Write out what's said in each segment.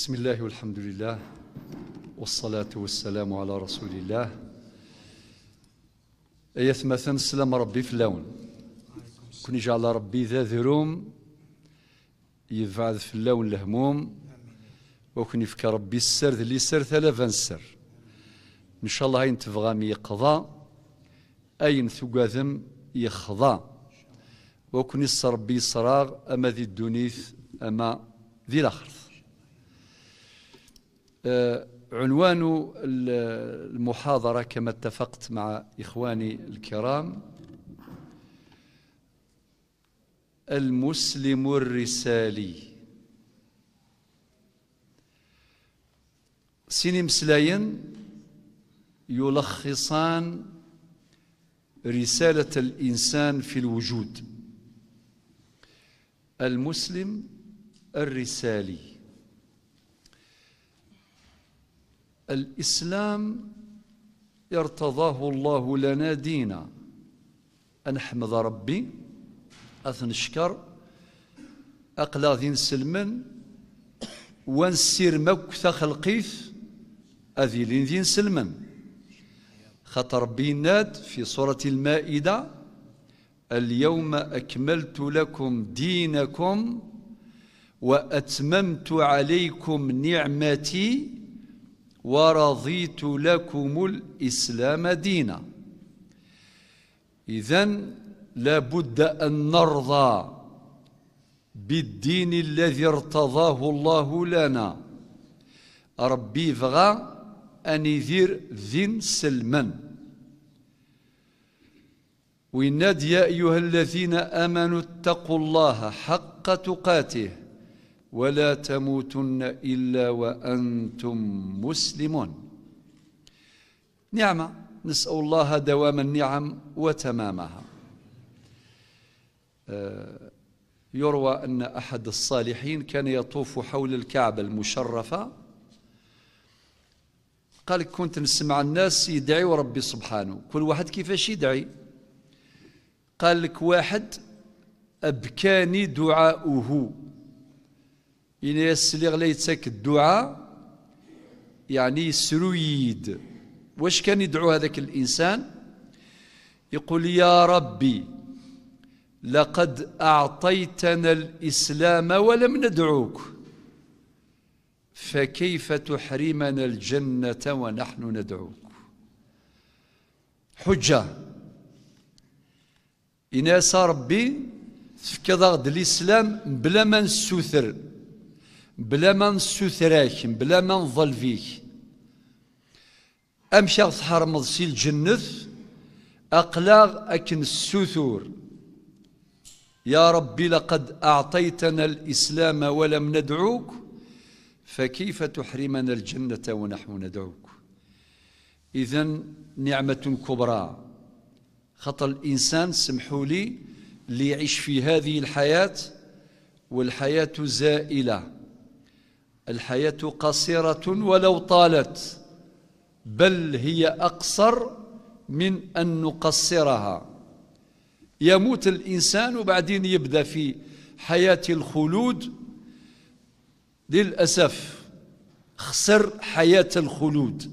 بسم الله والحمد لله والصلاة والسلام على رسول الله أيث مثلا السلام ربي في اللون كن يجعل ربي ذا ذروم يدفع في اللون الهموم وكن يفكى ربي السر اللي سر ثلاثة السر إن شاء الله أين تبغى يقضى أين ثقاذم يخضى وكن يصر ربي صراغ أما ذي الدنيث أما ذي الآخرث آه، عنوان المحاضرة كما اتفقت مع إخواني الكرام المسلم الرسالي سينيم سلاين يلخصان رسالة الإنسان في الوجود المسلم الرسالي الإسلام ارتضاه الله لنا دينا أنحمد ربي أثنشكر أقلا ذين سلمن وانسير مكث خلقيف أذيلين ذين سلمن خطر بينات في سورة المائدة اليوم أكملت لكم دينكم وأتممت عليكم نعمتي ورضيت لكم الإسلام دينا إذا لابد أن نرضى بالدين الذي ارتضاه الله لنا ربي فغى أن يذير ذن سلما ويناد يا أيها الذين آمنوا اتقوا الله حق تقاته ولا تموتن إلا وأنتم مسلمون نعمة نسأل الله دوام النعم وتمامها آه، يروى أن أحد الصالحين كان يطوف حول الكعبة المشرفة قال كنت نسمع الناس يدعي ربي سبحانه كل واحد كيفاش يدعي قال لك واحد أبكاني دعاؤه إن السليغ غلا يتساك الدعاء يعني سرويد واش كان يدعو هذاك الإنسان يقول يا ربي لقد أعطيتنا الإسلام ولم ندعوك فكيف تحرمنا الجنة ونحن ندعوك حجة إناس ربي فكذا الإسلام بلا ما نسوثر بلا ما نسوثراك بلا ما نظل فيك امشي تحرمض مضسي الجنث اقلاغ اكن السثور يا ربي لقد اعطيتنا الاسلام ولم ندعوك فكيف تحرمنا الجنه ونحن ندعوك اذا نعمه كبرى خطر الانسان سمحوا لي ليعيش في هذه الحياه والحياه زائله الحياة قصيرة ولو طالت بل هي أقصر من أن نقصرها يموت الإنسان وبعدين يبدأ في حياة الخلود للأسف خسر حياة الخلود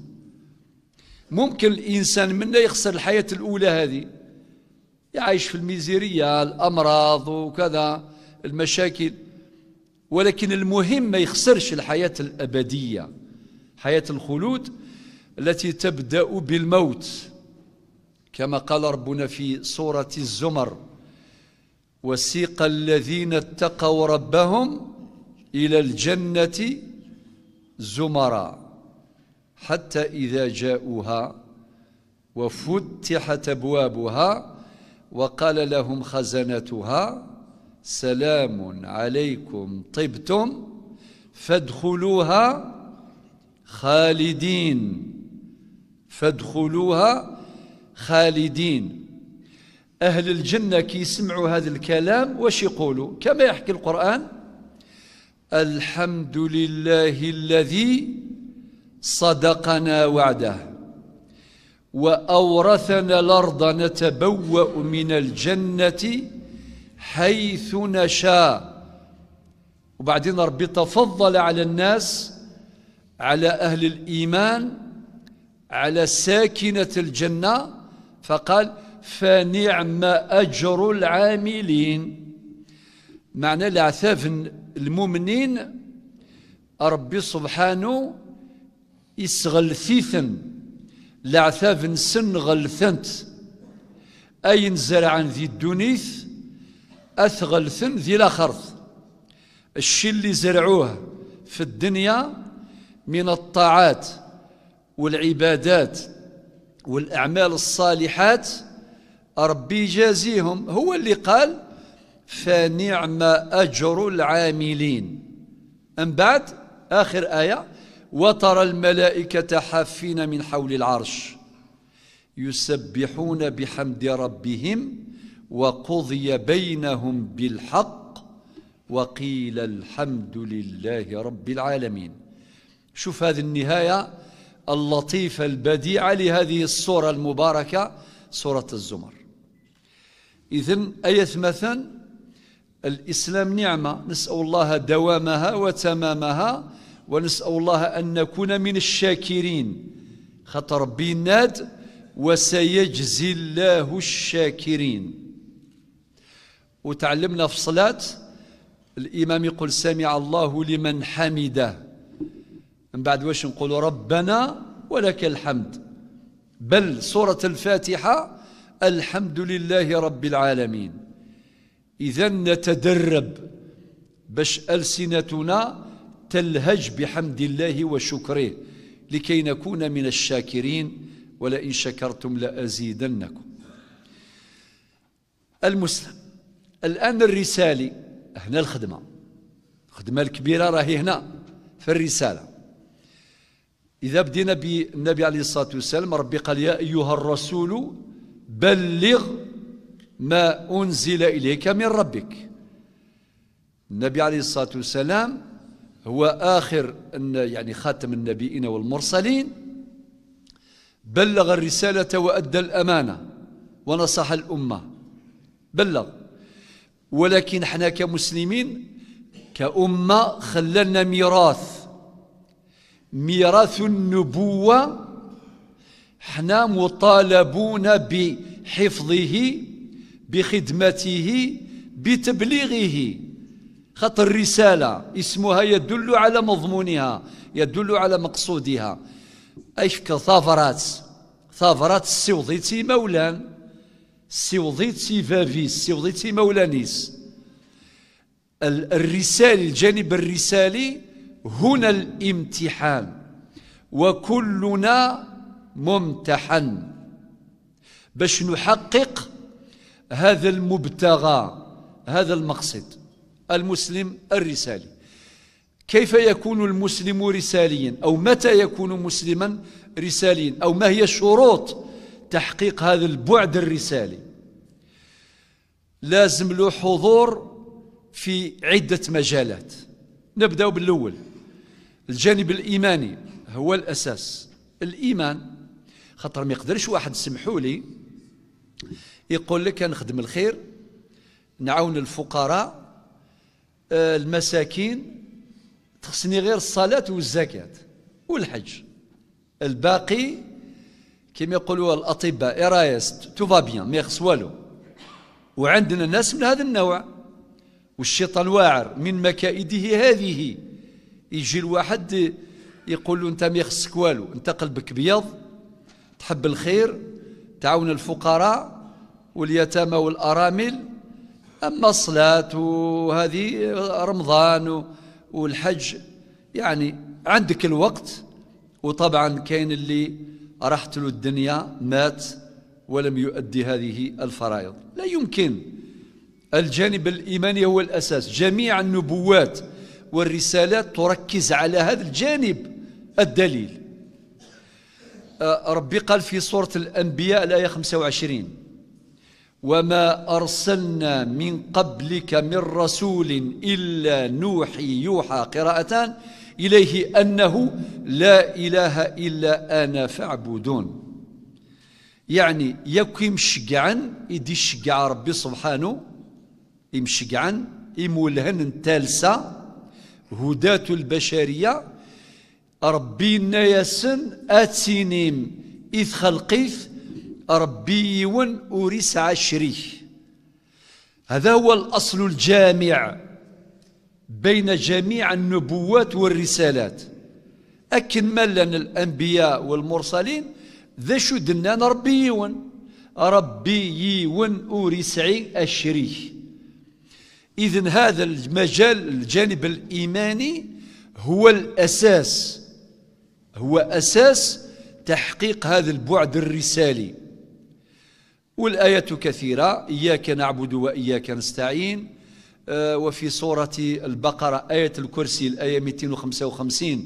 ممكن الإنسان منا يخسر الحياة الأولى هذه يعيش في الميزيرية الأمراض وكذا المشاكل ولكن المهم ما يخسرش الحياة الأبدية حياة الخلود التي تبدأ بالموت كما قال ربنا في سورة الزمر وسيق الذين اتقوا ربهم إلى الجنة زمرا حتى إذا جاءوها وفتحت أبوابها وقال لهم خزنتها سلام عليكم طبتم فادخلوها خالدين فادخلوها خالدين أهل الجنة كي يسمعوا هذا الكلام واش يقولوا كما يحكي القرآن الحمد لله الذي صدقنا وعده وأورثنا الأرض نتبوأ من الجنة حيث نشاء وبعدين ربي تفضل على الناس على أهل الإيمان على ساكنة الجنة فقال فنعم أجر العاملين معنى العثاف المؤمنين ربي سبحانه يسغلثيثن العثاف سن غلثنت نزرع عن ذي الدنيث أثغل ثمذ لا خرث الشي اللي زرعوه في الدنيا من الطاعات والعبادات والأعمال الصالحات ربي يجازيهم هو اللي قال فنعم أجر العاملين أم بعد آخر آية وترى الملائكة حافين من حول العرش يسبحون بحمد ربهم وقضي بينهم بالحق وقيل الحمد لله رب العالمين شوف هذه النهاية اللطيفة البديعة لهذه الصورة المباركة صورة الزمر إذن أية مثلا الإسلام نعمة نسأل الله دوامها وتمامها ونسأل الله أن نكون من الشاكرين خطر بيناد وسيجزي الله الشاكرين وتعلمنا في الصلاة الإمام يقول سمع الله لمن حمده من بعد واش نقول ربنا ولك الحمد بل سورة الفاتحة الحمد لله رب العالمين إذا نتدرب باش ألسنتنا تلهج بحمد الله وشكره لكي نكون من الشاكرين ولئن شكرتم لأزيدنكم المسلم الآن الرسالي هنا الخدمة الخدمة الكبيرة راهي هنا في الرسالة إذا بدينا بالنبي عليه الصلاة والسلام ربي قال يا أيها الرسول بلغ ما أنزل إليك من ربك النبي عليه الصلاة والسلام هو آخر يعني خاتم النبيين والمرسلين بلغ الرسالة وأدى الأمانة ونصح الأمة بلغ ولكن حنا كمسلمين كأمة خلنا ميراث ميراث النبوة حنا مطالبون بحفظه بخدمته بتبليغه خط الرسالة اسمها يدل على مضمونها يدل على مقصودها أيش كثافرات ثافرات السوضي مولان سيوضيت سي فافيس سيوضيت سي مولانيس الرسالي الجانب الرسالي هنا الامتحان وكلنا ممتحن باش نحقق هذا المبتغى هذا المقصد المسلم الرسالي كيف يكون المسلم رساليا أو متى يكون مسلما رساليا أو ما هي الشروط تحقيق هذا البعد الرسالي لازم له حضور في عدة مجالات نبدأ بالأول الجانب الإيماني هو الأساس الإيمان خطر ما يقدرش واحد سمحوا لي يقول لك نخدم الخير نعاون الفقراء آه، المساكين تخصني غير الصلاة والزكاة والحج الباقي كما يقولوا الاطباء إيه رايس تو فا بيان ما يخص والو وعندنا ناس من هذا النوع والشيطان واعر من مكائده هذه يجي الواحد يقول له انت ما يخصك والو انت قلبك بيض تحب الخير تعاون الفقراء واليتامى والارامل اما الصلاه وهذه رمضان والحج يعني عندك الوقت وطبعا كاين اللي راحت له الدنيا مات ولم يؤدي هذه الفرائض لا يمكن الجانب الإيماني هو الأساس جميع النبوات والرسالات تركز على هذا الجانب الدليل آه، ربي قال في سورة الأنبياء الآية 25 وما أرسلنا من قبلك من رسول إلا نوحي يوحى قراءتان إليه أنه لا إله إلا أنا فاعبدون يعني يكو يمشقعا يدي الشقع ربي سبحانه يمشقعا يمولهن تالسا هداة البشرية ربي ياسن أتينيم إذ خلقيث ربي ون أوريس عشري هذا هو الأصل الجامع بين جميع النبوات والرسالات أكن ملن الأنبياء والمرسلين ذا شو دنان ربيون ربيون أورسعي أشري إذن هذا المجال الجانب الإيماني هو الأساس هو أساس تحقيق هذا البعد الرسالي والآيات كثيرة إياك نعبد وإياك نستعين آه، وفي سورة البقرة آية الكرسي الآية 255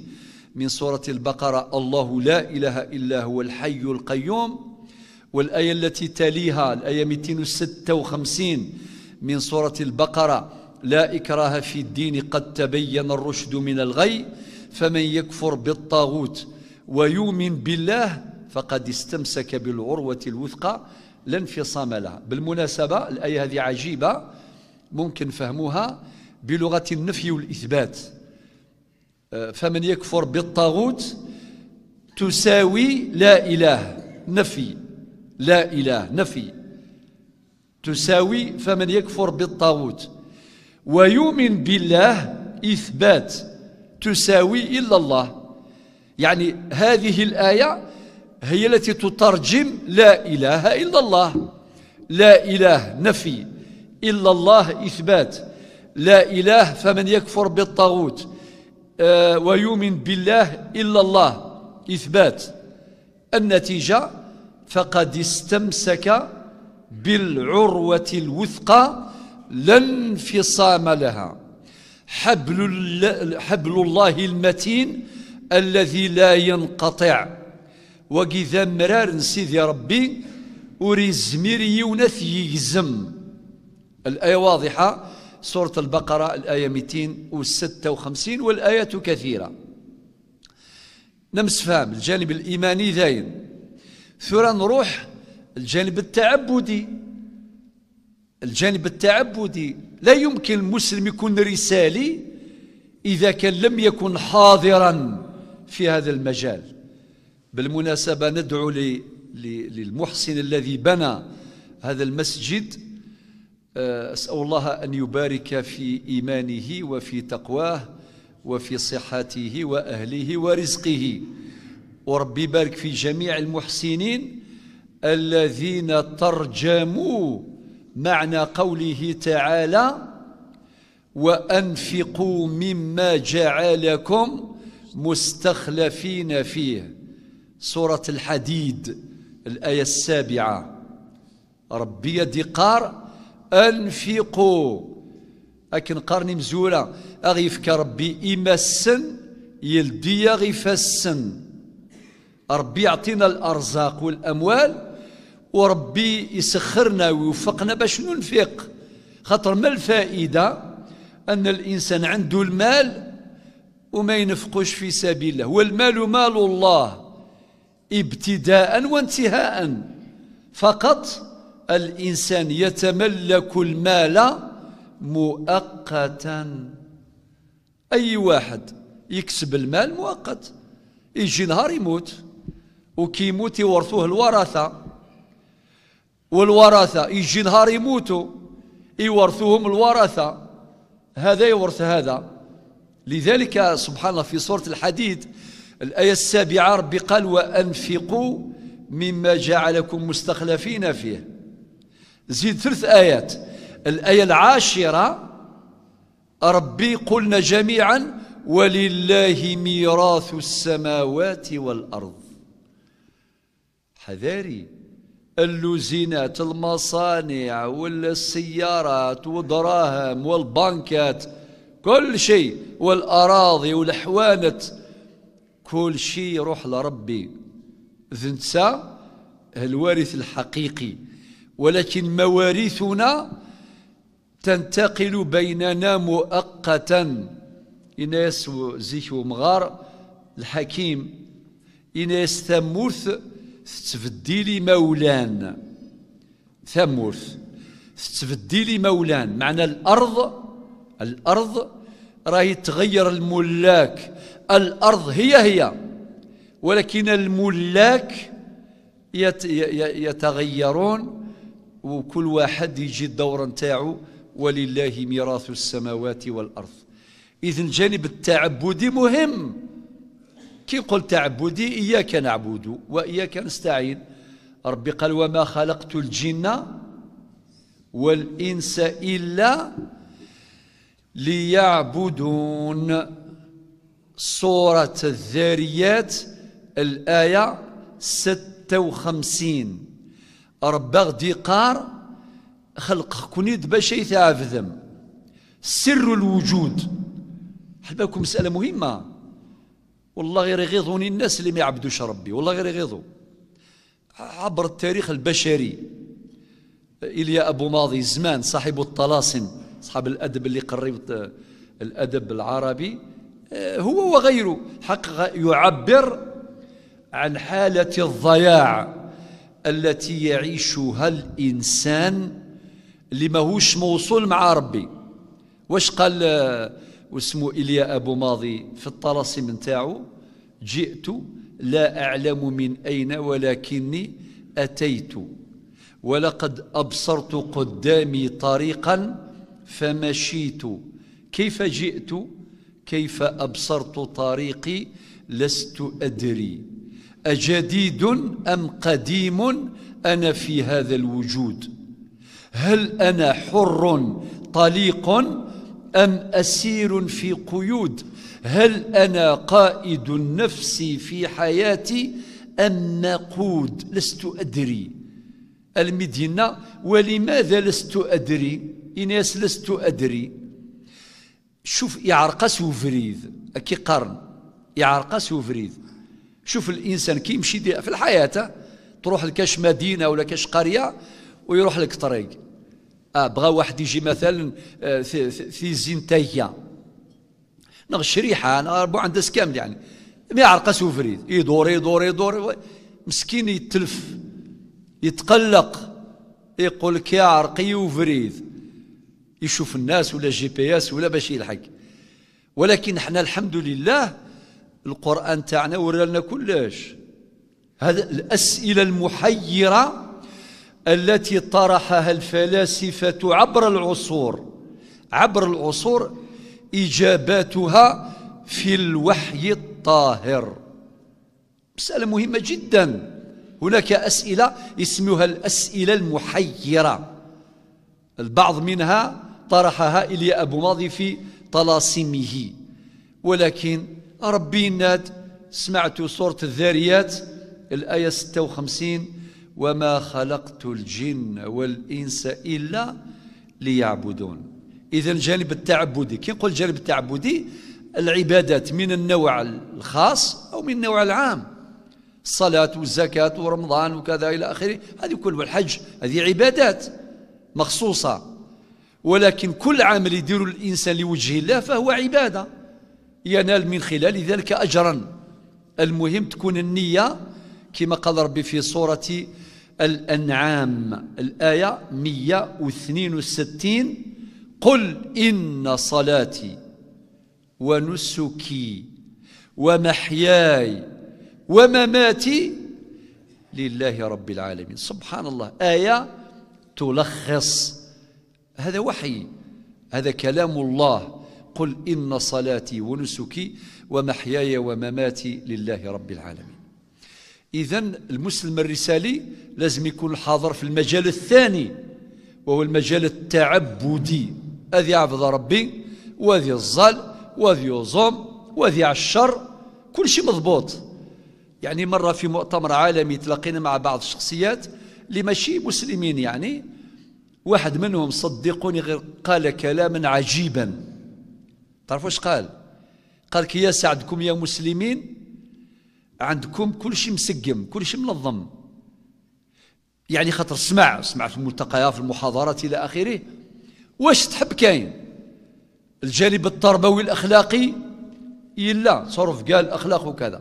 من سورة البقرة الله لا إله إلا هو الحي القيوم والآية التي تليها الآية 256 من سورة البقرة لا إكراه في الدين قد تبين الرشد من الغي فمن يكفر بالطاغوت ويؤمن بالله فقد استمسك بالعروة الوثقى لا انفصام لها بالمناسبة الآية هذه عجيبة ممكن فهموها بلغة النفي والإثبات آه، فمن يكفر بالطاغوت تساوي لا إله نفي لا إله نفي تساوي فمن يكفر بالطاغوت ويؤمن بالله إثبات تساوي إلا الله يعني هذه الآية هي التي تترجم لا إله إلا الله لا إله نفي إلا الله إثبات لا إله فمن يكفر بالطاغوت آه، ويؤمن بالله إلا الله إثبات النتيجة فقد استمسك بالعروة الوثقى لا انفصام لها حبل, حبل الله المتين الذي لا ينقطع وكذا مرار سيدي ربي وري الزمير يونث الآية واضحة سورة البقرة الآية 256 والآية كثيرة نمس فهم الجانب الإيماني ذاين ثورا نروح الجانب التعبدي الجانب التعبدي لا يمكن المسلم يكون رسالي إذا كان لم يكن حاضرا في هذا المجال بالمناسبة ندعو للمحسن الذي بنى هذا المسجد آه، أسأل الله أن يبارك في إيمانه وفي تقواه وفي صحته وأهله ورزقه وربي يبارك في جميع المحسنين الذين ترجموا معنى قوله تعالى وأنفقوا مما جعلكم مستخلفين فيه سورة الحديد الآية السابعة ربي دقار أنفقوا أكن قرني مزوله أغيفك ربي إما السن يلدي غيف السن ربي يعطينا الأرزاق والأموال وربي يسخرنا ويوفقنا باش ننفق خاطر ما الفائدة أن الإنسان عنده المال وما ينفقوش في سبيل الله والمال مال الله ابتداء وانتهاء فقط الإنسان يتملك المال مؤقتا أي واحد يكسب المال مؤقت يجي نهار يموت وكي يموت يورثوه الورثة والورثة يجي نهار يموتوا يورثوهم الورثة هذا يورث هذا لذلك سبحان الله في سورة الحديد الآية السابعة ربي قال وأنفقوا مما جعلكم مستخلفين فيه زيد ثلاث آيات الآية العاشرة ربي قلنا جميعا ولله ميراث السماوات والأرض حذاري اللوزينات المصانع والسيارات والدراهم والبنكات كل شيء والأراضي والحوانت كل شيء يروح لربي ذنسى الوارث الحقيقي ولكن مواريثنا تنتقل بيننا مؤقتا إناس زيك ومغار الحكيم إناس ثمورث تتبدلي مولان ثمورث تتبدلي مولان معنى الأرض الأرض راهي تغير الملاك الأرض هي هي ولكن الملاك يتغيرون وكل واحد يجي الدور نتاعو ولله ميراث السماوات والارض اذا الجانب التعبدي مهم كي قلت تعبدي اياك نعبد واياك نستعين ربي قال وما خلقت الجن والانس الا ليعبدون سوره الذاريات الايه 56 غدي قار خلق كنيد باش يتعفذم سر الوجود حباكم مسألة مهمة والله غير يغيظوني الناس اللي ما يعبدوش ربي والله غير يغيظوا عبر التاريخ البشري إليا أبو ماضي زمان صاحب الطلاسم صاحب الأدب اللي قرب الأدب العربي هو وغيره حق يعبر عن حالة الضياع التي يعيشها الإنسان اللي ماهوش موصول مع ربي واش قال آه، واسمه إيليا أبو ماضي في الطلاسم نتاعو جئت لا أعلم من أين ولكني أتيت ولقد أبصرت قدامي طريقا فمشيت كيف جئت كيف أبصرت طريقي لست أدري أجديد أم قديم أنا في هذا الوجود هل أنا حر طليق أم أسير في قيود هل أنا قائد النفس في حياتي أم نقود لست أدري المدينة ولماذا لست أدري إناس لست أدري شوف يعرقس وفريد أكي قرن يعرقس وفريد شوف الانسان كي يمشي في الحياه تروح لكاش مدينه ولا كاش قريه ويروح لك طريق اه بغى واحد يجي مثلا آه، في في زنتيا نغ شريحه انا ربو عندس كامل يعني ما يعرقس وفريد يدور يدور يدور مسكين يتلف يتقلق يقول لك يا عرقي وفريد يشوف الناس ولا جي بي اس ولا باش يلحق ولكن احنا الحمد لله القرآن تاعنا ورالنا كلش هذا الأسئلة المحيرة التي طرحها الفلاسفة عبر العصور عبر العصور إجاباتها في الوحي الطاهر مسألة مهمة جدا هناك أسئلة اسمها الأسئلة المحيرة البعض منها طرحها إلي أبو ماضي في طلاسمه ولكن ربي ناد سمعت سورة الذاريات الآية 56 وما خلقت الجن والإنس إلا ليعبدون إذا الجانب التعبدي كي نقول الجانب التعبدي العبادات من النوع الخاص أو من النوع العام الصلاة والزكاة ورمضان وكذا إلى آخره هذه كل والحج هذه عبادات مخصوصة ولكن كل عمل يديره الإنسان لوجه الله فهو عبادة ينال من خلال ذلك أجرا المهم تكون النية كما قال ربي في سورة الأنعام الآية 162 قل إن صلاتي ونسكي ومحياي ومماتي لله رب العالمين سبحان الله آية تلخص هذا وحي هذا كلام الله قل إن صلاتي ونسكي ومحياي ومماتي لله رب العالمين إذا المسلم الرسالي لازم يكون حاضر في المجال الثاني وهو المجال التعبدي أذي عبد ربي وأذي الظل وأذي الظلم وأذي الشر كل شيء مضبوط يعني مرة في مؤتمر عالمي تلاقينا مع بعض الشخصيات اللي ماشي مسلمين يعني واحد منهم صدقوني غير قال كلاما عجيبا تعرفوا واش قال قال كي سعدكم يا مسلمين عندكم كل شيء مسقم كل شيء منظم يعني خاطر سمع سمع في الملتقيات في المحاضرات الى اخره واش تحب كاين الجانب التربوي الاخلاقي الا صرف قال اخلاق وكذا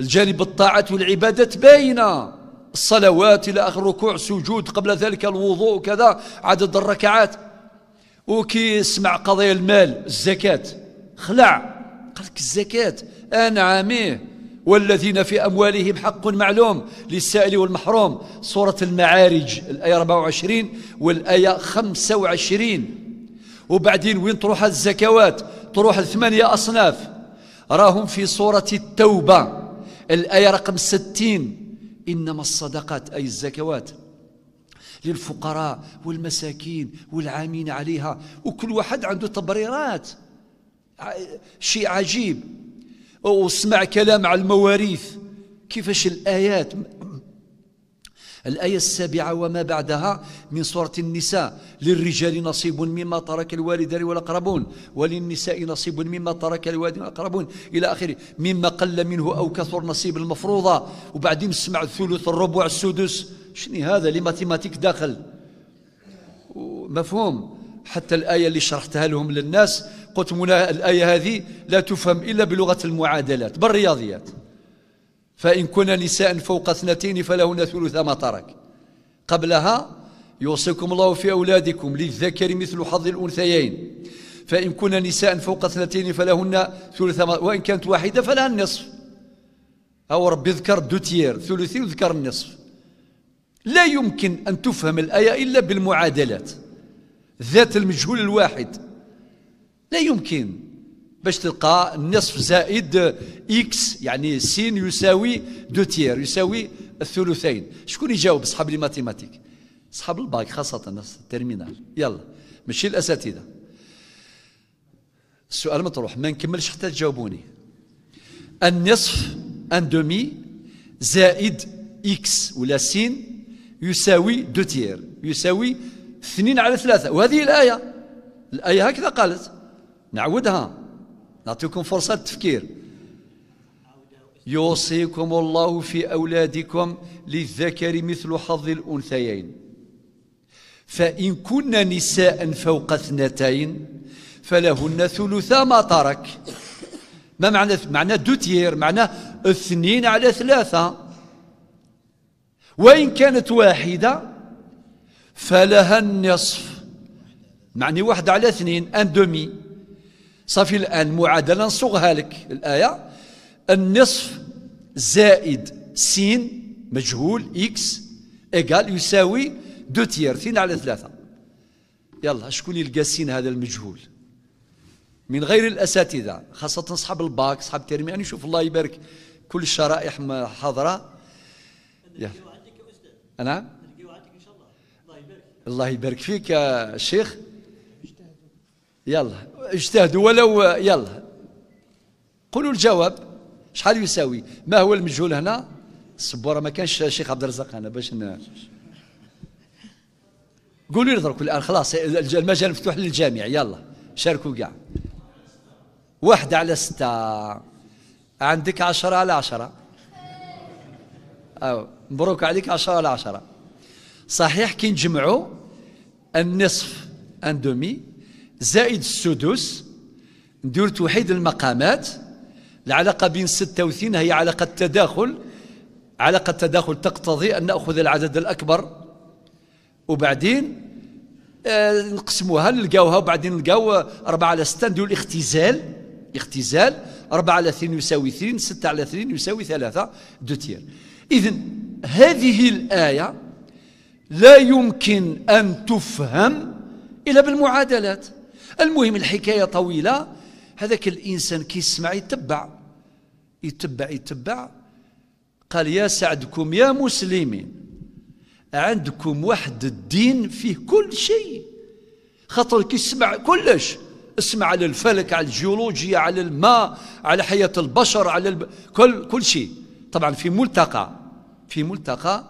الجانب الطاعه والعبادات باينه الصلوات الى اخر ركوع سجود قبل ذلك الوضوء وكذا عدد الركعات وكي يسمع قضايا المال الزكاة خلع قالك الزكاة أنعميه والذين في أموالهم حق معلوم للسائل والمحروم سورة المعارج الآية 24 والآية 25 وبعدين وين تروح الزكوات تروح الثمانية أصناف راهم في سورة التوبة الآية رقم 60 إنما الصدقات أي الزكوات للفقراء والمساكين والعامين عليها وكل واحد عنده تبريرات شيء عجيب وسمع كلام على المواريث كيفاش الآيات الآية السابعة وما بعدها من سورة النساء للرجال نصيب مما ترك الوالدان والأقربون وللنساء نصيب مما ترك الوالدان والأقربون إلى آخره مما قل منه أو كثر نصيب المفروضة وبعدين نسمع الثلث الربع السدس شنو هذا لي ماتيماتيك داخل مفهوم حتى الآية اللي شرحتها لهم للناس قلت الآية هذه لا تفهم إلا بلغة المعادلات بالرياضيات فإن كنا نساء فوق اثنتين فلهن ثلث ما ترك قبلها يوصيكم الله في أولادكم للذكر مثل حظ الأنثيين فإن كنا نساء فوق اثنتين فلهن ثلث ما وإن كانت واحدة فلها النصف أو ربي ذكر دوتير ثلثي وذكر النصف لا يمكن أن تفهم الآية إلا بالمعادلات ذات المجهول الواحد لا يمكن باش تلقى النصف زائد اكس يعني سين يساوي دو تيير يساوي الثلثين شكون يجاوب صحاب لي ماتيماتيك صحاب الباك خاصة الترمينال يلا ماشي الأساتذة السؤال مطروح ما نكملش حتى تجاوبوني النصف ان دومي زائد اكس ولا سين يساوي دو تيير يساوي اثنين على ثلاثة وهذه الآية الآية هكذا قالت نعودها نعطيكم فرصة تفكير يوصيكم الله في أولادكم للذكر مثل حظ الأنثيين فإن كن نساء فوق اثنتين فلهن ثلثا ما ترك ما معنى معنى دوتير معنى اثنين على ثلاثة وإن كانت واحدة فلها النصف معني واحد على اثنين ان دومي صافي الآن معادلة نصوغها لك الآية النصف زائد سين مجهول إكس إيكال يساوي دو تير اثنين على ثلاثة يلا شكون يلقى سين هذا المجهول من غير الأساتذة خاصة أصحاب الباك أصحاب الترمي يعني شوف الله يبارك كل الشرائح حاضرة أنا الله يبارك فيك يا شيخ يلا اجتهدوا ولو يلا قولوا الجواب شحال يساوي ما هو المجهول هنا السبوره ما كانش الشيخ عبد الرزاق هنا باش ن... قولوا لي درك الان خلاص المجال مفتوح للجميع يلا شاركوا كاع واحد على ستة عندك عشرة على عشرة أو مبروك عليك عشرة على عشرة صحيح كي نجمعوا النصف ان دومي زائد السدس ندير توحيد المقامات العلاقة بين 36 هي علاقة تداخل علاقة تداخل تقتضي أن نأخذ العدد الأكبر وبعدين آه، نقسموها نلقاوها وبعدين نلقاو أربعة على ستة ندير الاختزال اختزال أربعة على اثنين يساوي اثنين ستة على اثنين يساوي ثلاثة دوتير إذا هذه الآية لا يمكن أن تفهم إلا بالمعادلات المهم الحكاية طويلة هذاك الإنسان كيسمع يتبع يتبع يتبع قال يا سعدكم يا مسلمين عندكم واحد الدين فيه كل شيء خاطر كيسمع كلش اسمع على الفلك على الجيولوجيا على الماء على حياة البشر على الب... كل كل شيء طبعا في ملتقى في ملتقى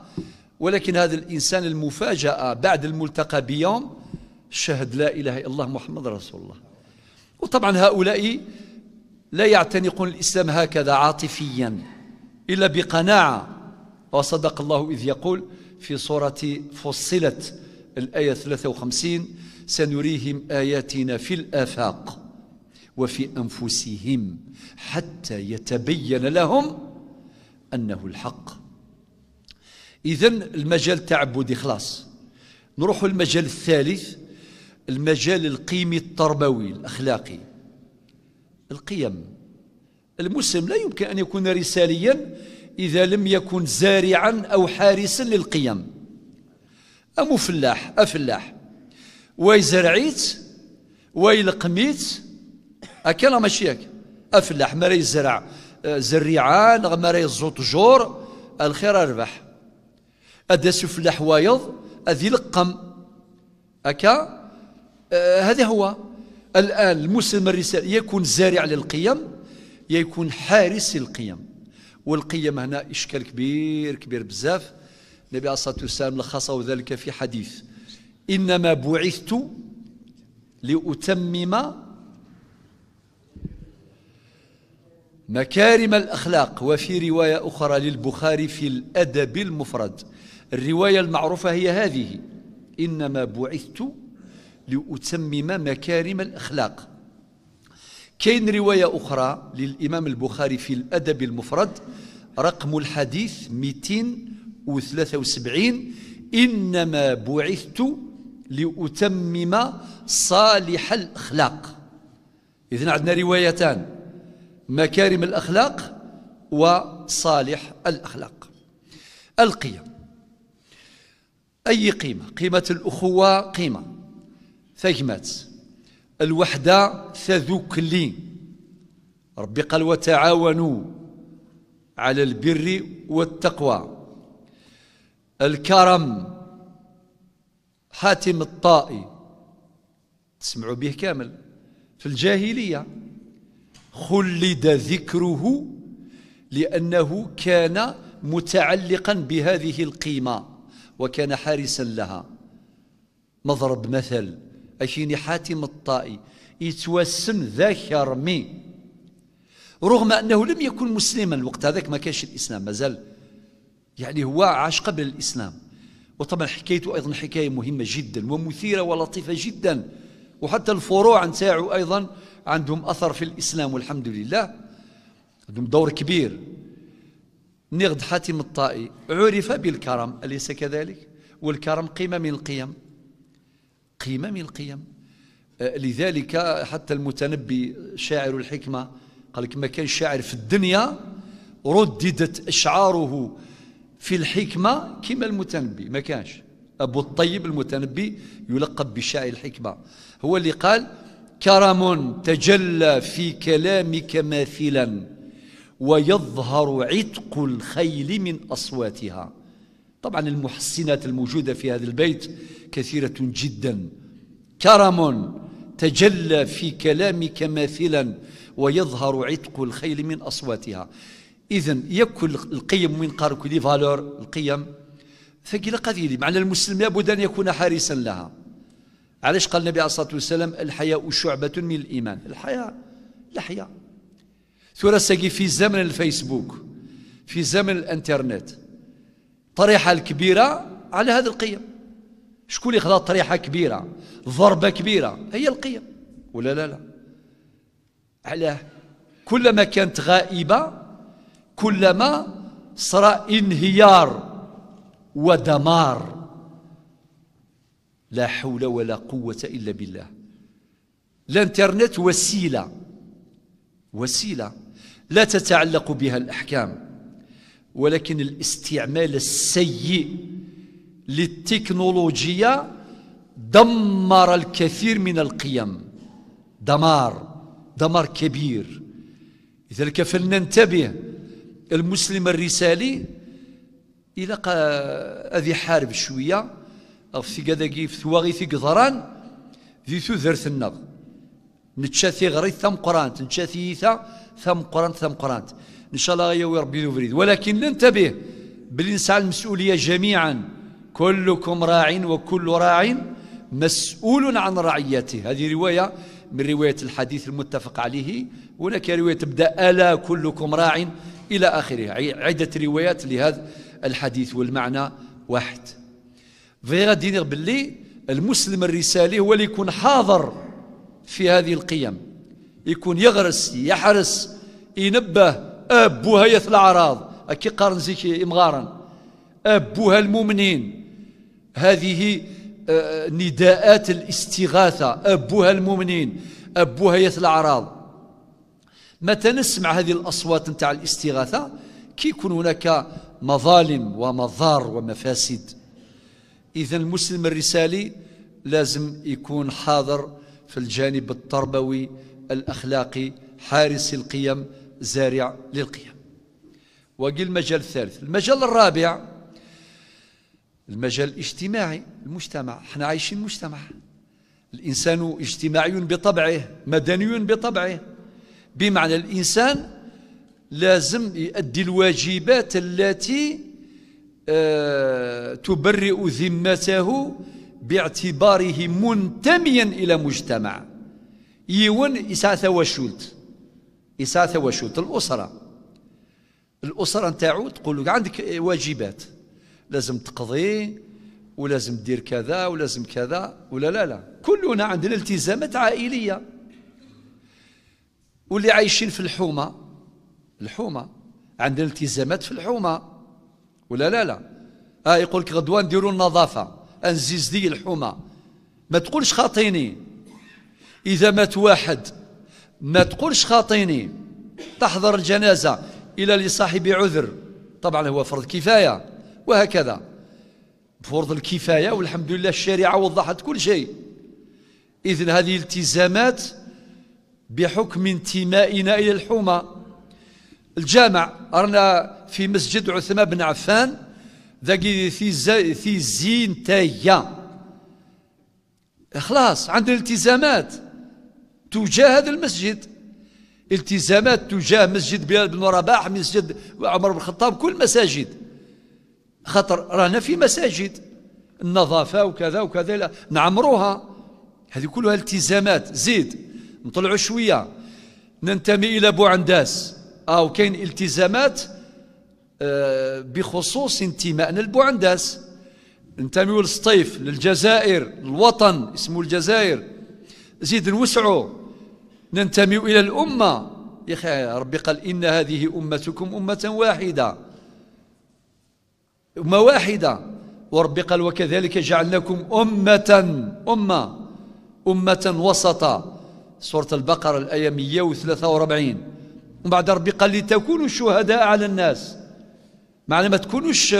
ولكن هذا الإنسان المفاجأة بعد الملتقى بيوم شهد لا إله إلا الله محمد رسول الله وطبعا هؤلاء لا يعتنقون الإسلام هكذا عاطفيا إلا بقناعة وصدق الله إذ يقول في سورة فصلت الآية 53 سنريهم آياتنا في الآفاق وفي أنفسهم حتى يتبين لهم أنه الحق إذا المجال تعبدي خلاص نروح المجال الثالث المجال القيمي التربوي الأخلاقي القيم المسلم لا يمكن أن يكون رساليا إذا لم يكن زارعا أو حارسا للقيم أم فلاح أفلاح واي زرعيت واي لقميت أكلا ماشي هكا أفلاح ما راي زرع زريعان ما راي زوط جور الخير أربح أدس فلاح وايض أذي لقم أكا آه، هذا هو الآن المسلم الرسالة يكون زارع للقيم يكون حارس القيم والقيم هنا إشكال كبير كبير بزاف النبي عليه الصلاة والسلام لخصه ذلك في حديث إنما بعثت لأتمم مكارم الأخلاق وفي رواية أخرى للبخاري في الأدب المفرد الرواية المعروفة هي هذه إنما بعثت لأتمم مكارم الأخلاق كاين رواية أخرى للإمام البخاري في الأدب المفرد رقم الحديث 273 إنما بعثت لأتمم صالح الأخلاق إذن عندنا روايتان مكارم الأخلاق وصالح الأخلاق القيم أي قيمة قيمة الأخوة قيمة ثقمات الوحدة ثذوكلي ربي قال وتعاونوا على البر والتقوى الكرم حاتم الطائي تسمعوا به كامل في الجاهلية خلد ذكره لأنه كان متعلقا بهذه القيمة وكان حارسا لها مضرب مثل أشيني حاتم الطائي يتوسم ذا شرمي رغم أنه لم يكن مسلما وقت هذاك ما كانش الإسلام مازال يعني هو عاش قبل الإسلام وطبعا حكايته أيضا حكاية مهمة جدا ومثيرة ولطيفة جدا وحتى الفروع نتاعو أيضا عندهم أثر في الإسلام والحمد لله عندهم دور كبير نغد حاتم الطائي عرف بالكرم أليس كذلك والكرم قيمة من القيم قمم القيم آه، لذلك حتى المتنبي شاعر الحكمة قال لك ما كان شاعر في الدنيا رددت أشعاره في الحكمة كما المتنبي ما كانش أبو الطيب المتنبي يلقب بشاعر الحكمة هو اللي قال كرم تجلى في كلامك ماثلا ويظهر عتق الخيل من أصواتها طبعا المحسنات الموجودة في هذا البيت كثيرة جدا كرم تجلى في كلامك ماثلا ويظهر عتق الخيل من أصواتها إذا يكون القيم من قارك دي فالور القيم ثقيلة قليلة معنى المسلم لابد أن يكون حارسا لها علاش قال النبي عليه الصلاة والسلام الحياء شعبة من الإيمان الحياء لحياء ثورة في زمن الفيسبوك في زمن الانترنت طريحة الكبيرة على هذه القيم شكون اللي خذا طريحة كبيرة ضربة كبيرة هي القيم ولا لا لا علاه كلما كانت غائبة كلما صرى انهيار ودمار لا حول ولا قوة إلا بالله الانترنت وسيلة وسيلة لا تتعلق بها الأحكام ولكن الاستعمال السيء للتكنولوجيا دمر الكثير من القيم دمار دمار كبير لذلك فلننتبه المسلم الرسالي إلى أذي حارب شوية أو في كذا كيف ثواغي في قدران ذي ثوذرت النغ نتشاثي غريث ثم قرانت نتشاثي ثم قرانت ثم قرانت إن شاء الله غيوي ربي ذو ولكن ننتبه بالانسان نسعى المسؤولية جميعا كلكم راع وكل راع مسؤول عن رعيته هذه رواية من رواية الحديث المتفق عليه هناك رواية تبدأ ألا كلكم راع إلى آخره عدة روايات لهذا الحديث والمعنى واحد فيغا غادي باللي المسلم الرسالي هو اللي يكون حاضر في هذه القيم يكون يغرس يحرس ينبه أبوها يث الأعراض أكي قارن زيك إمغارا أبوها المؤمنين هذه آه، نداءات الاستغاثة أبوها المؤمنين أبوها يث الأعراض متى نسمع هذه الأصوات نتاع الاستغاثة كيكون هناك مظالم ومضار ومفاسد إذا المسلم الرسالي لازم يكون حاضر في الجانب التربوي الأخلاقي حارس القيم زارع للقيم وقي المجال الثالث المجال الرابع المجال الاجتماعي المجتمع احنا عايشين مجتمع الإنسان اجتماعي بطبعه مدني بطبعه بمعنى الإنسان لازم يؤدي الواجبات التي آه تبرئ ذمته باعتباره منتميا إلى مجتمع يون إساثة وشولت إساثة وشوت الأسرة الأسرة نتاعو تقول له عندك واجبات لازم تقضي ولازم تدير كذا ولازم كذا ولا لا لا كلنا عندنا التزامات عائلية واللي عايشين في الحومة الحومة عندنا التزامات في الحومة ولا لا لا آه يقول لك غدوة نديروا النظافة انزيز دي الحومة ما تقولش خاطيني إذا مات واحد ما تقولش خاطيني تحضر الجنازة إلى لصاحب عذر طبعا هو فرض كفاية وهكذا فرض الكفاية والحمد لله الشريعة وضحت كل شيء إذن هذه التزامات بحكم انتمائنا إلى الحومة الجامع أرنا في مسجد عثمان بن عفان ذاكي في في زين تايا خلاص عندنا التزامات تجاه هذا المسجد التزامات تجاه مسجد بلال بن رباح مسجد عمر بن الخطاب كل مساجد خطر رانا في مساجد النظافة وكذا وكذا لا. نعمروها هذه كلها التزامات زيد نطلعوا شوية ننتمي إلى بو عنداس أو آه، كاين التزامات آه، بخصوص انتمائنا لبو عنداس ننتمي للصيف للجزائر الوطن اسمه الجزائر زيد نوسعوا ننتمي إلى الأمة يا أخي ربي قال إن هذه أمتكم أمة واحدة أمة واحدة وربي قال وكذلك جعلناكم أمة أمة أمة وسطا سورة البقرة الآية 143 ومن بعد ربي قال لتكونوا شهداء على الناس معنى ما تكونوش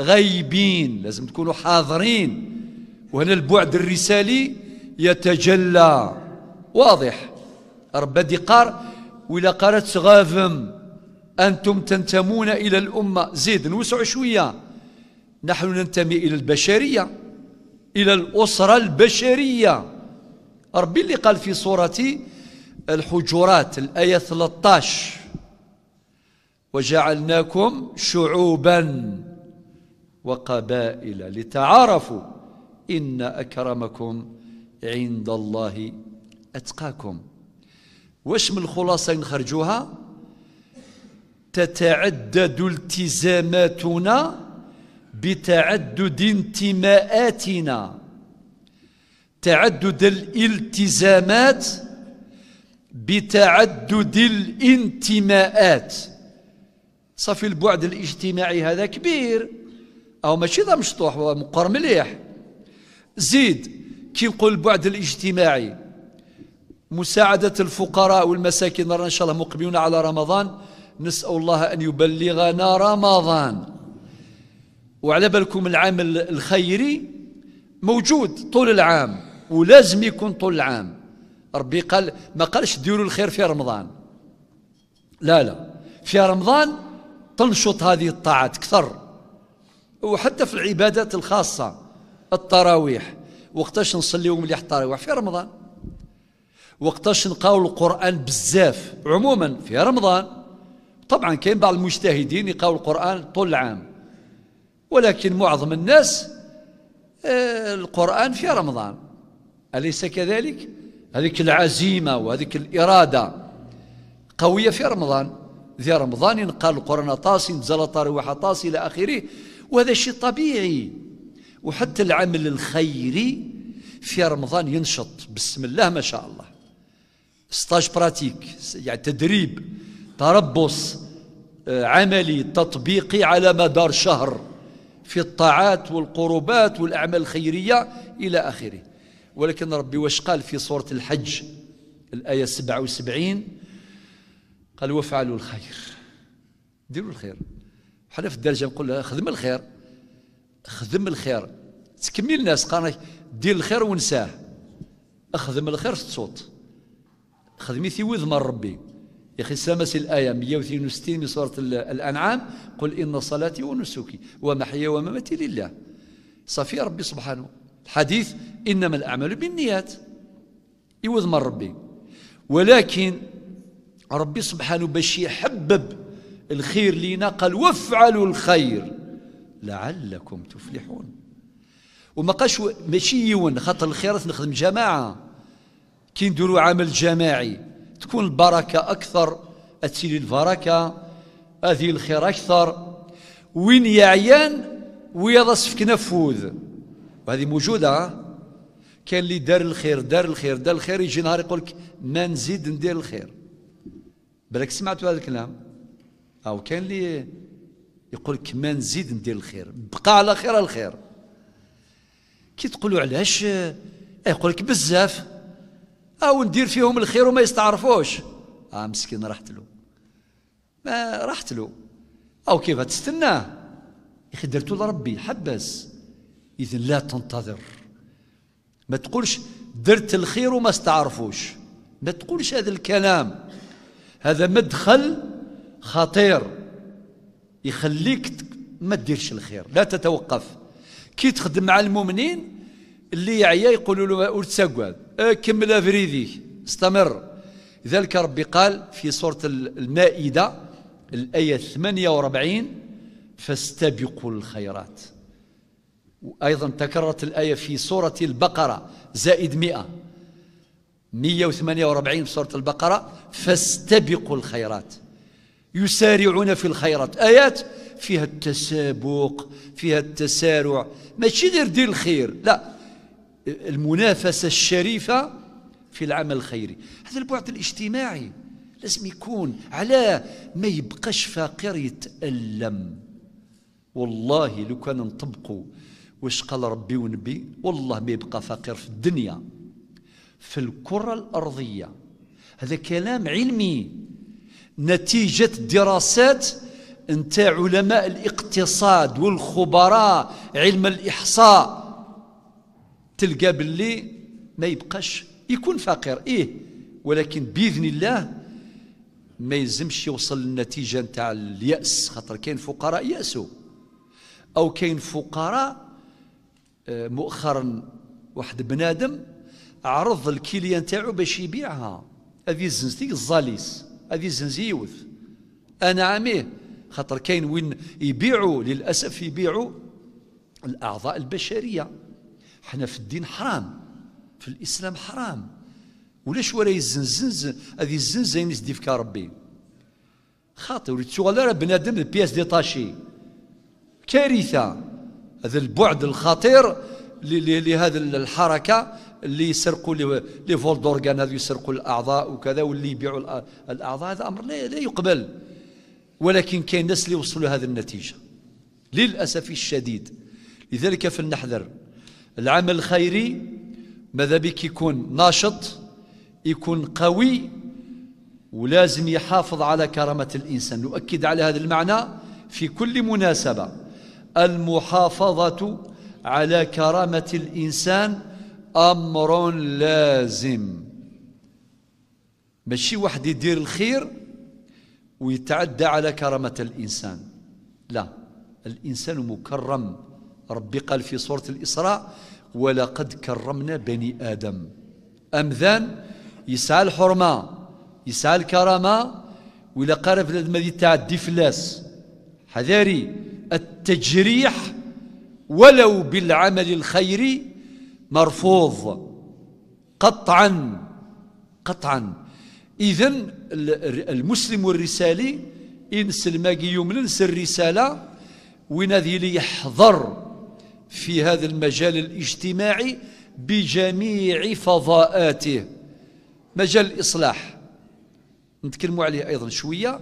غايبين لازم تكونوا حاضرين وهنا البعد الرسالي يتجلى واضح رب دقار ولا قالت غافم أنتم تنتمون إلى الأمة زيد نوسع شوية نحن ننتمي إلى البشرية إلى الأسرة البشرية ربي اللي قال في سورة الحجرات الآية 13 وجعلناكم شعوبا وقبائل لتعارفوا إن أكرمكم عند الله أتقاكم واش من الخلاصة نخرجوها تتعدد التزاماتنا بتعدد انتماءاتنا تعدد الالتزامات بتعدد الانتماءات صافي البعد الاجتماعي هذا كبير او ماشي ذا مشطوح مقر مليح زيد كي نقول البعد الاجتماعي مساعدة الفقراء والمساكين رانا إن شاء الله مقبلون على رمضان نسأل الله أن يبلغنا رمضان وعلى بالكم العام الخيري موجود طول العام ولازم يكون طول العام ربي قال ما قالش ديروا الخير في رمضان لا لا في رمضان تنشط هذه الطاعات كثر وحتى في العبادات الخاصة التراويح وقتاش نصليو مليح التراويح في رمضان وقتاش نقاو القران بزاف عموما في رمضان طبعا كاين بعض المجتهدين يقاو القران طول العام ولكن معظم الناس آه، القران في رمضان اليس كذلك هذيك العزيمه وهذيك الاراده قويه في رمضان ذي رمضان ينقال القران طاسي نزل طاري طاسي الى اخره وهذا شيء طبيعي وحتى العمل الخيري في رمضان ينشط بسم الله ما شاء الله ستاج براتيك يعني تدريب تربص آه، عملي تطبيقي على مدار شهر في الطاعات والقربات والأعمال الخيرية إلى آخره ولكن ربي واش قال في سورة الحج الآية 77 قال وافعلوا الخير ديروا الخير حنا في الدرجة نقول خدم الخير خدم الخير تكمل الناس لك دير الخير ونساه اخدم الخير تصوت خدمي في وذ من ربي يا اخي سامس الايه 162 من سوره الانعام قل ان صلاتي ونسكي ومحيا ومماتي لله صافي ربي سبحانه الحديث انما الاعمال بالنيات يوذ من ربي ولكن ربي سبحانه باش يحبب الخير لينا قال وافعلوا الخير لعلكم تفلحون وما قاش ماشي يون خاطر الخيرات نخدم جماعه كي نديروا عمل جماعي تكون البركه اكثر تسيلي البركه هذه الخير اكثر وين يعيان ويضصف كنفوذ وهذه موجوده كان اللي دار الخير دار الخير دار الخير يجي نهار يقول لك ما نزيد ندير الخير بالك سمعتوا هذا الكلام او كان اللي يقول لك ما نزيد ندير الخير بقى على خير الخير كي تقولوا علاش إيه، يقول لك بزاف او آه، ندير فيهم الخير وما يستعرفوش اه مسكين راحت له ما راحت له او كيف تستناه يا اخي درتو لربي حبس اذا لا تنتظر ما تقولش درت الخير وما استعرفوش ما تقولش هذا الكلام هذا مدخل خطير يخليك ما تديرش الخير لا تتوقف كي تخدم مع المؤمنين اللي يعيا يقولوا له ارتسقوا أه، كمل افريدي استمر لذلك ربي قال في سورة المائدة الآية 48 فاستبقوا الخيرات وأيضا تكررت الآية في سورة البقرة زائد 100 148 في سورة البقرة فاستبقوا الخيرات يسارعون في الخيرات آيات فيها التسابق فيها التسارع ماشي دير دير الخير لا المنافسة الشريفة في العمل الخيري هذا البعد الاجتماعي لازم يكون على ما يبقاش فاقر يتألم والله لو كان نطبقوا واش قال ربي ونبي والله ما يبقى فاقر في الدنيا في الكرة الأرضية هذا كلام علمي نتيجة دراسات نتاع علماء الاقتصاد والخبراء علم الإحصاء تلقى باللي ما يبقاش يكون فقير إيه ولكن بإذن الله ما يلزمش يوصل للنتيجة نتاع اليأس خاطر كاين فقراء يأسوا أو كاين فقراء آه، مؤخرا واحد بنادم عرض الكلية نتاعو باش يبيعها هذه الزنزتي الزاليس هذه الزنزيوث أنا عميه خاطر كاين وين يبيعوا للأسف يبيعوا الأعضاء البشرية حنا في الدين حرام في الإسلام حرام ولاش ولا الزنزن هذه الزنزين يسدي فيك ربي خاطر ولا راه بنادم بياس ديطاشي كارثة هذا البعد الخطير لهذه الحركة اللي يسرقوا لي فول دورغان هذو يسرقوا الاعضاء وكذا واللي يبيعوا الاعضاء هذا امر لا يقبل ولكن كاين ناس اللي وصلوا لهذه النتيجه للاسف الشديد لذلك فلنحذر العمل الخيري ماذا بك يكون ناشط يكون قوي ولازم يحافظ على كرامه الانسان نؤكد على هذا المعنى في كل مناسبه المحافظه على كرامه الانسان امر لازم ماشي واحد يدير الخير ويتعدى على كرامه الانسان لا الانسان مكرم ربي قال في سوره الاسراء ولقد كرمنا بني ادم امذان يسعى الحرمه يسعى الكرامه ولا قارب الذي تعدي فلاس حذاري التجريح ولو بالعمل الخيري مرفوض قطعا قطعا إذا المسلم الرسالي إن يوم يمننس الرسالة وين هذه يحضر في هذا المجال الاجتماعي بجميع فضاءاته مجال الإصلاح نتكلموا عليه أيضا شوية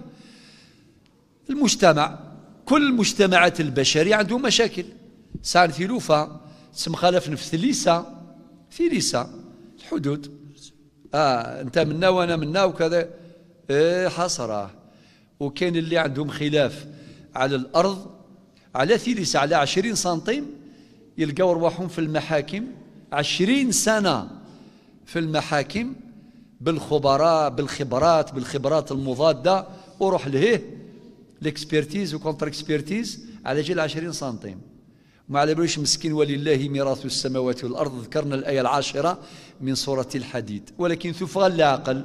المجتمع كل المجتمعات البشرية عندهم مشاكل سان في لوفا سمخالف في ثليسة ثليسة الحدود آه أنت منا وأنا منا وكذا إيه حصرة وكاين اللي عندهم خلاف على الأرض على ثليسة على عشرين سنتيم يلقاو رواحهم في المحاكم عشرين سنة في المحاكم بالخبراء بالخبرات بالخبرات المضادة وروح لهيه ليكسبيرتيز وكونتر اكسبيرتيز على جيل 20 سنتيم ما على بالوش مسكين ولله ميراث السماوات والأرض ذكرنا الآية العاشرة من سورة الحديد ولكن ثفغى العقل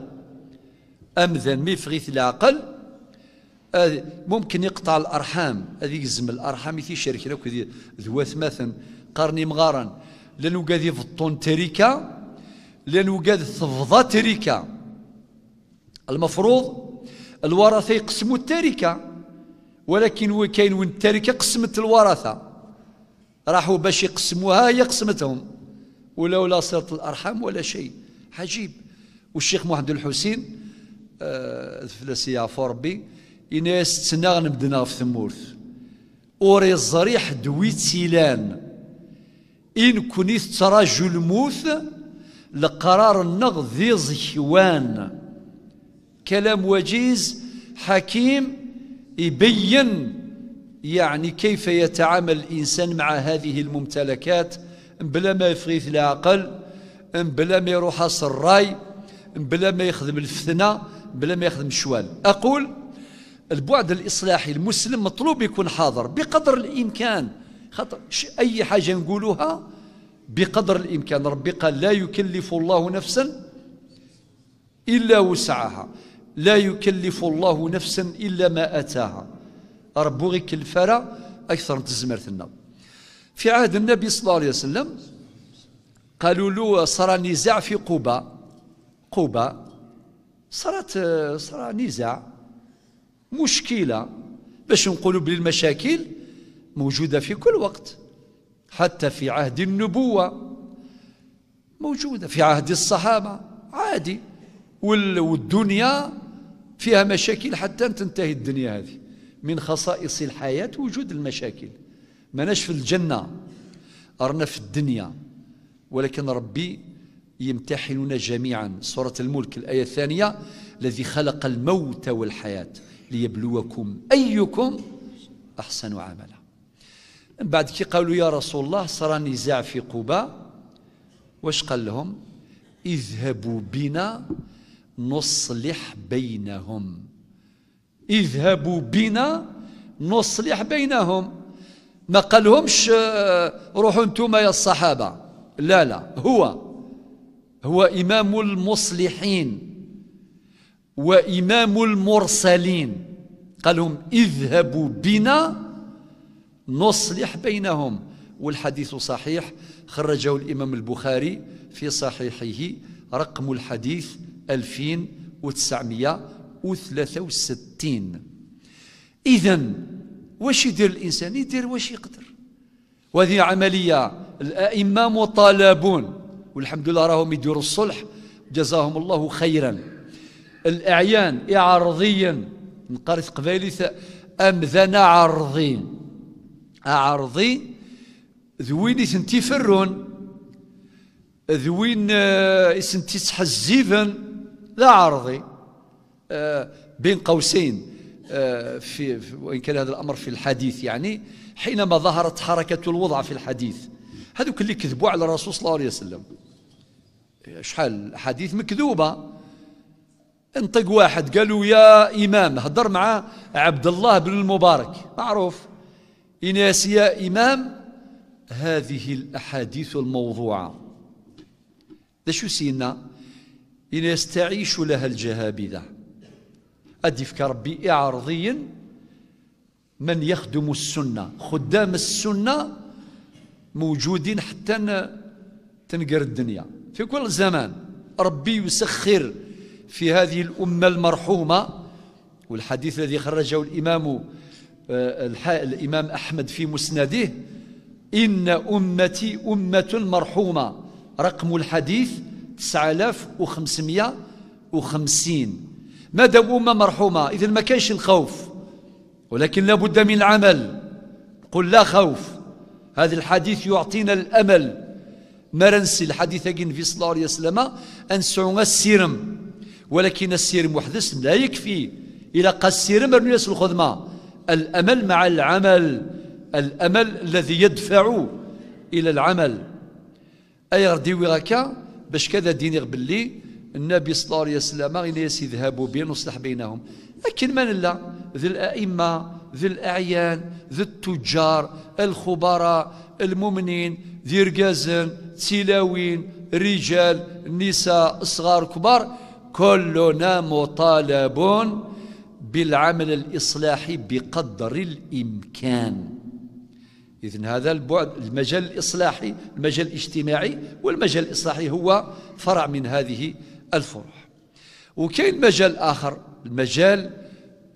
أمذن مفغث العقل ممكن يقطع الأرحام هذه يزم الأرحام في شركة ذوات مثلا قرني مغارا لأنه قاذ فطون تريكا لأنه قاذ ثفضة تريكا المفروض الورثة يقسموا التركة ولكن وكاين وين التركة قسمت الورثة راحوا باش يقسموها هي قسمتهم ولا ولا صلة الأرحام ولا شيء عجيب والشيخ محمد الحسين الفلسي آه، عفو ربي يناس تسنا غنبدنا في ثمورث أوري الزريح دويت سيلان إن كنيت تراجو الموث لقرار النغ ذي زيوان كلام وجيز حكيم يبين يعني كيف يتعامل الإنسان مع هذه الممتلكات بلا ما يفغيث العقل بلا ما يروح الراي بلا ما يخدم الفتنة بلا ما يخدم الشوال أقول البعد الإصلاحي المسلم مطلوب يكون حاضر بقدر الإمكان خطر أي حاجة نقولها بقدر الإمكان ربي قال لا يكلف الله نفسا إلا وسعها لا يكلف الله نفسا إلا ما أتاها ربو غيك الفرا أكثر من تزمرتنا في عهد النبي صلى الله عليه وسلم قالوا له صار نزاع في قباء قباء صارت صار نزاع مشكلة باش نقولوا بلي المشاكل موجودة في كل وقت حتى في عهد النبوة موجودة في عهد الصحابة عادي والدنيا فيها مشاكل حتى تنتهي الدنيا هذه من خصائص الحياة وجود المشاكل ماناش في الجنة أرنا في الدنيا ولكن ربي يمتحننا جميعا سورة الملك الآية الثانية الذي خلق الموت والحياة ليبلوكم أيكم أحسن عملا من بعد كي قالوا يا رسول الله صار نزاع في قباء واش قال لهم اذهبوا بنا نصلح بينهم اذهبوا بنا نصلح بينهم ما قالهمش آه، روحوا انتم يا الصحابه لا لا هو هو امام المصلحين وامام المرسلين قال لهم اذهبوا بنا نصلح بينهم والحديث صحيح خرجه الامام البخاري في صحيحه رقم الحديث 2900 وثلاثة وستين إذا واش يدير الإنسان يدير واش يقدر وهذه عملية الأئمة مطالبون والحمد لله راهم يديروا الصلح جزاهم الله خيرا الأعيان إعرضيا قبيلة أم ذنا عرضي أعرضي ذوين فرون ذوين يسنتي آه، تحزيفا لا عرضي آه، بين قوسين آه، في وإن كان هذا الأمر في الحديث يعني حينما ظهرت حركة الوضع في الحديث هذوك اللي كذبوا على الرسول صلى الله عليه وسلم شحال حديث مكذوبة انطق واحد قالوا يا إمام هضر مع عبد الله بن المبارك معروف إناس يا إمام هذه الأحاديث الموضوعة ده شو سينا إناس تعيش لها الجهابذة أدفك ربي إعرضي من يخدم السنة خدام السنة موجودين حتى تنقر الدنيا في كل زمان ربي يسخر في هذه الأمة المرحومة والحديث الذي خرجه الإمام آه، الإمام أحمد في مسنده إن أمتي أمة مرحومة رقم الحديث 9550 ما دام أمة مرحومة إذا ما كانش الخوف ولكن لابد من العمل قل لا خوف هذا الحديث يعطينا الأمل ننسي الحديث في صلى الله عليه وسلم سعونا السيرم ولكن السيرم وحدس لا يكفي إلى السيرم أرنس الخدمة الأمل مع العمل الأمل الذي يدفع إلى العمل أي غدي وغاكا باش كذا قبل لي النبي صلى الله عليه وسلم الناس يذهبوا بين وصلح بينهم لكن من لا ذي الأئمة ذي الأعيان ذي التجار الخبراء المؤمنين ذي رجازن تلاوين رجال نساء صغار كبار كلنا مطالبون بالعمل الإصلاحي بقدر الإمكان اذا هذا البعد المجال الإصلاحي المجال الاجتماعي والمجال الإصلاحي هو فرع من هذه الفروع وكاين مجال اخر المجال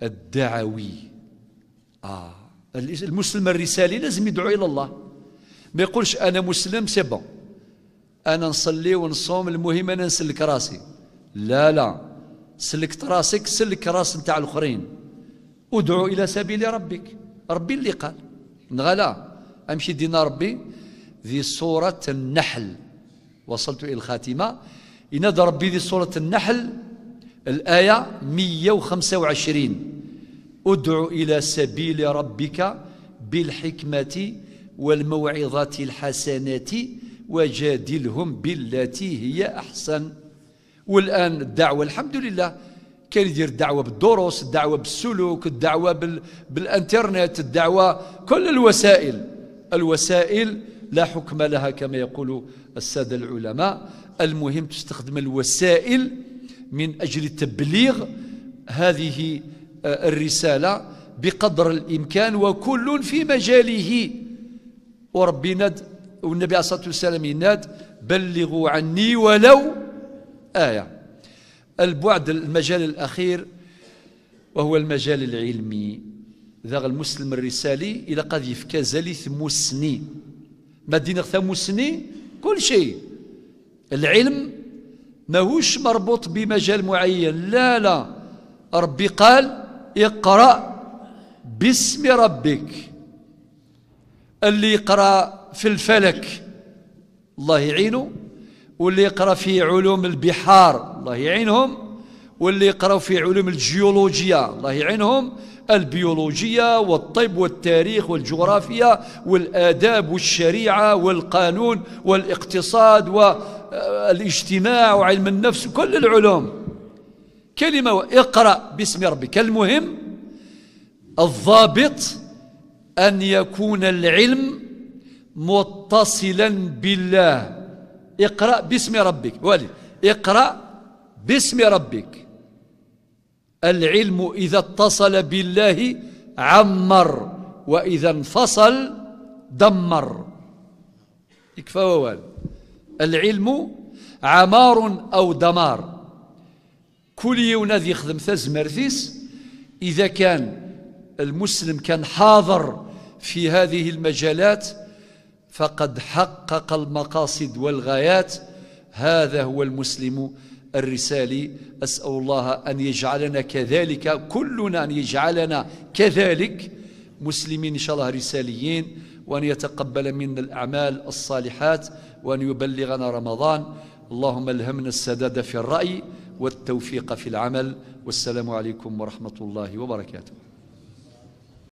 الدعوي اه المسلم الرسالي لازم يدعو الى الله ما يقولش انا مسلم سي بون انا نصلي ونصوم المهم انا نسلك راسي لا لا سلكت راسك سلك راس نتاع الاخرين ادعو الى سبيل ربك ربي اللي قال نغلا امشي دينا ربي ذي صوره النحل وصلت الى الخاتمه ينادى ربي في سورة النحل الآية 125 ادع إلى سبيل ربك بالحكمة والموعظة الحسنة وجادلهم بالتي هي أحسن والآن الدعوة الحمد لله كان يدير الدعوه بالدروس الدعوه بالسلوك الدعوه بال... بالانترنت الدعوه كل الوسائل الوسائل لا حكم لها كما يقول الساده العلماء المهم تستخدم الوسائل من أجل تبليغ هذه آه، الرسالة بقدر الإمكان وكل في مجاله وربي ناد والنبي عليه الصلاة والسلام يناد بلغوا عني ولو آية البعد المجال الأخير وهو المجال العلمي ذا المسلم الرسالي إلى قد يفكى زليث مسني مدينة مسني كل شيء العلم ماهوش مربوط بمجال معين لا لا ربي قال اقرأ باسم ربك اللي يقرأ في الفلك الله يعينه واللي يقرأ في علوم البحار الله يعينهم واللي يقرأ في علوم الجيولوجيا الله يعينهم البيولوجية والطب والتاريخ والجغرافيا والآداب والشريعة والقانون والاقتصاد والاجتماع وعلم النفس كل العلوم كلمة اقرأ باسم ربك المهم الضابط أن يكون العلم متصلا بالله اقرأ باسم ربك ولي اقرأ باسم ربك العلم إذا اتصل بالله عمر وإذا انفصل دمر يكفى ووال العلم عمار أو دمار كل يوم ذي خدم ثزمرثيس إذا كان المسلم كان حاضر في هذه المجالات فقد حقق المقاصد والغايات هذا هو المسلم الرسالي أسأل الله أن يجعلنا كذلك كلنا أن يجعلنا كذلك مسلمين إن شاء الله رساليين وأن يتقبل منا الأعمال الصالحات وأن يبلغنا رمضان اللهم الهمنا السداد في الرأي والتوفيق في العمل والسلام عليكم ورحمة الله وبركاته